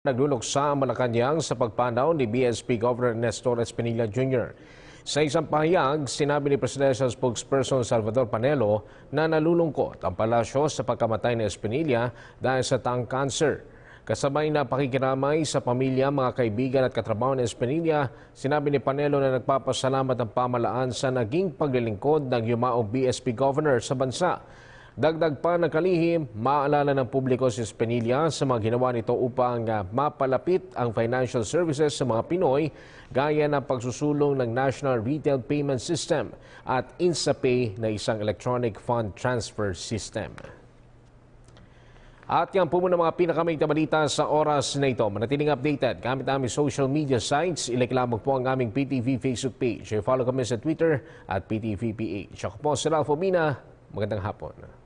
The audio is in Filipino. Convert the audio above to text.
Nagluluksa ang Malacanang sa pagpanaw ni BSP Governor Nestor Espinilla Jr. Sa isang pahayag, sinabi ni Presidential Spokesperson Salvador Panelo na nalulungkot ang palasyo sa pagkamatay ni Espinilla dahil sa tongue cancer. Kasabay na pakikiramay sa pamilya, mga kaibigan at katrabaho ni Espinilla, sinabi ni Panelo na nagpapasalamat ang pamalaan sa naging paglilingkod ng yumaong BSP Governor sa bansa. Dagdag pa ng kalihim, maalala ng publiko si Spinilla sa mga ginawa nito upang ah, mapalapit ang financial services sa mga Pinoy gaya ng pagsusulong ng National Retail Payment System at InstaPay na isang electronic fund transfer system. At yan po muna mga pinakamaita balita sa oras na ito. Manatiling updated gamit aming social media sites. Ilike lamang po ang aming PTV Facebook page. Follow kami sa Twitter at PTVPH. Ako po si Ralph Mina. Magandang hapon.